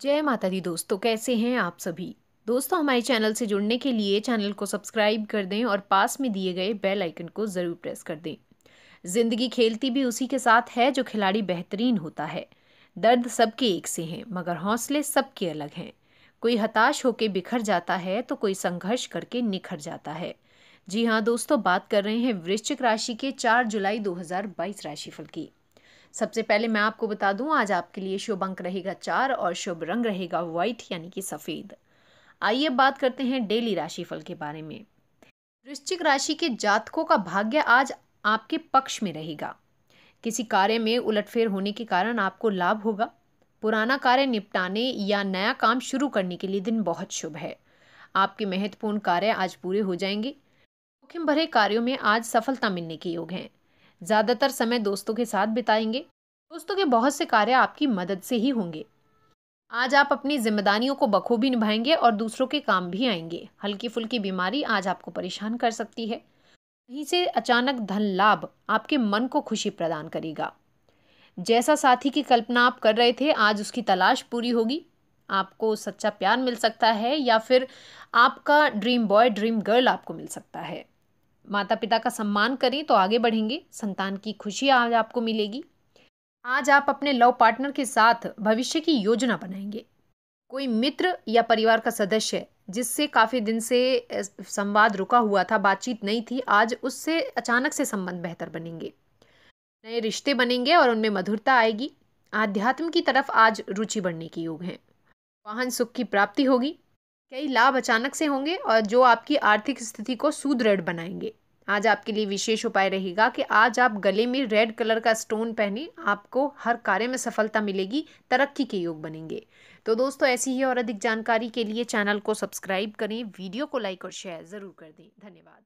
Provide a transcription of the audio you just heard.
जय माता दी दोस्तों कैसे हैं आप सभी दोस्तों हमारे चैनल से जुड़ने के लिए चैनल को सब्सक्राइब कर दें और पास में दिए गए बेल आइकन को ज़रूर प्रेस कर दें ज़िंदगी खेलती भी उसी के साथ है जो खिलाड़ी बेहतरीन होता है दर्द सबके एक से हैं मगर हौसले सबके अलग हैं कोई हताश होकर बिखर जाता है तो कोई संघर्ष करके निखर जाता है जी हाँ दोस्तों बात कर रहे हैं वृश्चिक राशि के चार जुलाई 2022 राशिफल की सबसे पहले मैं आपको बता दूं आज आपके लिए शुभ अंक रहेगा चार और शुभ रंग रहेगा व्हाइट यानी कि सफ़ेद आइए बात करते हैं डेली राशिफल के बारे में वृश्चिक राशि के जातकों का भाग्य आज आपके पक्ष में रहेगा किसी कार्य में उलटफेर होने के कारण आपको लाभ होगा पुराना कार्य निपटाने या नया काम शुरू करने के लिए दिन बहुत शुभ है आपके महत्वपूर्ण कार्य आज पूरे हो जाएंगे जोखिम भरे कार्यों में आज सफलता मिलने के योग हैं ज़्यादातर समय दोस्तों के साथ बिताएंगे दोस्तों के बहुत से कार्य आपकी मदद से ही होंगे आज आप अपनी जिम्मेदारियों को बखूबी निभाएंगे और दूसरों के काम भी आएंगे हल्की फुल्की बीमारी आज आपको परेशान कर सकती है कहीं से अचानक धन लाभ आपके मन को खुशी प्रदान करेगा जैसा साथी की कल्पना आप कर रहे थे आज उसकी तलाश पूरी होगी आपको सच्चा प्यार मिल सकता है या फिर आपका ड्रीम बॉय ड्रीम गर्ल आपको मिल सकता है माता पिता का सम्मान करें तो आगे बढ़ेंगे संतान की खुशी आज आपको मिलेगी आज आप अपने लव पार्टनर के साथ भविष्य की योजना बनाएंगे कोई मित्र या परिवार का सदस्य जिससे काफ़ी दिन से संवाद रुका हुआ था बातचीत नहीं थी आज उससे अचानक से संबंध बेहतर बनेंगे नए रिश्ते बनेंगे और उनमें मधुरता आएगी आध्यात्म की तरफ आज रुचि बढ़ने के योग हैं वाहन सुख की प्राप्ति होगी कई लाभ अचानक से होंगे और जो आपकी आर्थिक स्थिति को सुदृढ़ बनाएंगे आज आपके लिए विशेष उपाय रहेगा कि आज आप गले में रेड कलर का स्टोन पहने आपको हर कार्य में सफलता मिलेगी तरक्की के योग बनेंगे तो दोस्तों ऐसी ही और अधिक जानकारी के लिए चैनल को सब्सक्राइब करें वीडियो को लाइक और शेयर ज़रूर कर दें धन्यवाद